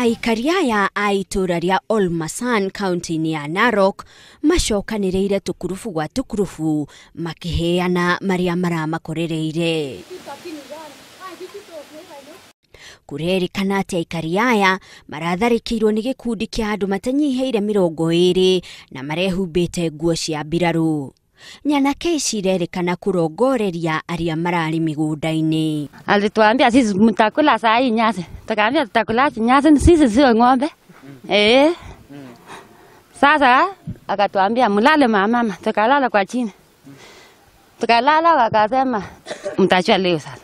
aikari aya a itũra rĩa olmasan kaunti-inĩ ya narok macokanĩrĩire tũkurubu gwa tũkurubu makĩheana marĩa maramakorereire kũrerĩkana atĩ aikari aya maratharĩkĩirwo nĩ gĩkundi kĩa andũ matanyihĩire mĩrongo ĩrĩ na marehumbĩte nguo cia mbirarũ nyanake ici irerĩkana kũrongoreria arĩa mararĩ mĩgũnda-inĩ alitwambia sisi mtakula saa hii takaambia tutakulacha nyasi, sisi sio ng'ombe eh. Sasa akatuambia mlale mamama, tukalala kwa chini, tukalala, wakasema mtachua leo sasa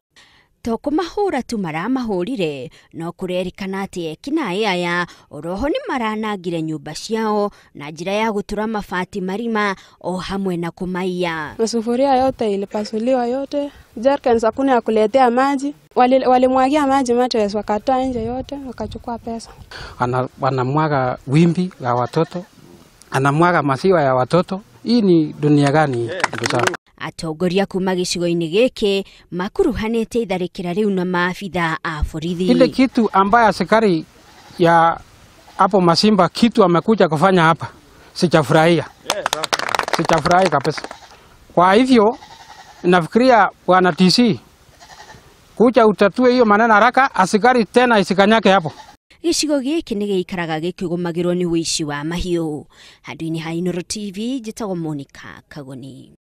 to kumahura tu maramahurire no kurerikana ati ekinaĩ aya oroho nĩ maranangire nyumba ciao na njĩra ya gutura mafati marima o hamwe na kumaiya. Masufuria yote ilipasuliwa yote, jerkens hakuna ya kuletea maji, walimwagia wali maji mates, wakatoa nje yote, wakachukua pesa. Wanamwaga wimbi la watoto, anamwaga maziwa ya watoto. Hii ni dunia gani? Yeah atongoria kuma gicigo-inĩ gĩkĩ makuruhanĩte itharĩkĩra rĩu na maabitha a borithi. Ile kitu ambayo askari ya hapo Masimba kitu amekuja kufanya hapa, sijafurahia, sijafurahia kabisa. Kwa hivyo nafikiria bwana DC kuja utatue hiyo maneno haraka, asikari tena isikanyake hapo gicigo gĩkĩ nĩ gĩikaraga gĩkĩgũmagĩrwo nĩ ũici wa mahiũ handũ-inĩ ha inoro tv njĩtagwo monica kagoni